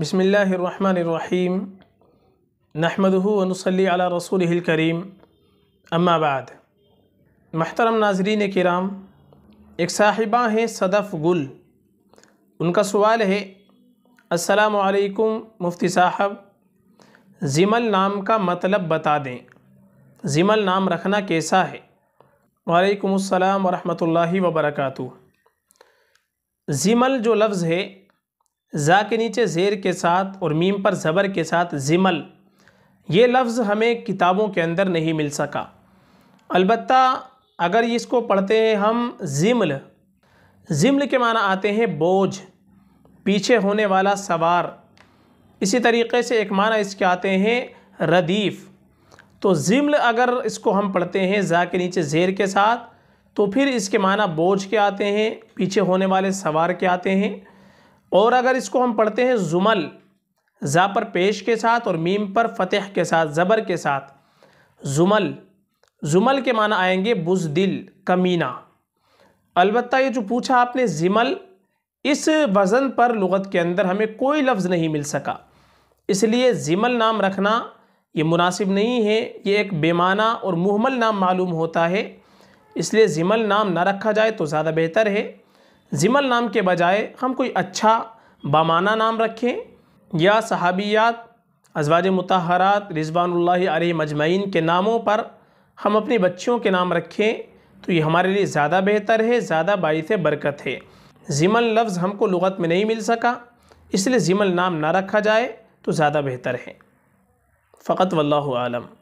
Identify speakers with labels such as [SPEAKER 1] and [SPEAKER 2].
[SPEAKER 1] बसमीम नहमदूनसली रसूल करीम अम्माबाद महतरम नाजरीन कराम एक साहिबा हैं सदफ़ गुल उनका सवाल है असलकुम मुफ्ती साहब ज़िमल नाम का मतलब बता दें ज़िमल नाम रखना कैसा है वालेकुम अस्सलाम वरहमतुल्लाहि वबरकातु ज़िमल जो लफ्ज़ है ज़ा के नीचे ज़ेर के साथ और मीम पर ज़बर के साथ ज़िमल ये लफ्ज़ हमें किताबों के अंदर नहीं मिल सका अलबत् अगर इसको पढ़ते हैं हम ज़िमल ज़िमल के माना आते हैं बोझ पीछे होने वाला सवार इसी तरीके से एक माना इसके आते हैं रदीफ़ तो ज़िमल अगर इसको हम पढ़ते हैं ज़ा के नीचे ज़ेर के साथ तो फिर इसके माना बोझ के आते हैं पीछे होने वाले सवार के आते हैं और अगर इसको हम पढ़ते हैं जुमल ज़ा पर पेश के साथ और मीम पर फतेह के साथ ज़बर के साथ जुमल जुमल के माना आएंगे बुजदिल कमीना अलबत् ये जो पूछा आपने जिमल इस वज़न पर लगत के अंदर हमें कोई लफ्ज़ नहीं मिल सका इसलिए जिमल नाम रखना ये मुनासिब नहीं है ये एक बेमाना और मुहमल नाम मालूम होता है इसलिए जिमल नाम ना रखा जाए तो ज़्यादा बेहतर है ज़िमल नाम के बजाय हम कोई अच्छा बामाना नाम रखें या सहाबियात अजवाज मतहरात आल मजमैन के नामों पर हम अपने बच्चियों के नाम रखें तो ये हमारे लिए ज़्यादा बेहतर है ज़्यादा बायस बरकत है ज़िमल लफ्ज़ हमको लगत में नहीं मिल सका इसलिए ज़िमल नाम ना रखा जाए तो ज़्यादा बेहतर है फ़कत वल्लम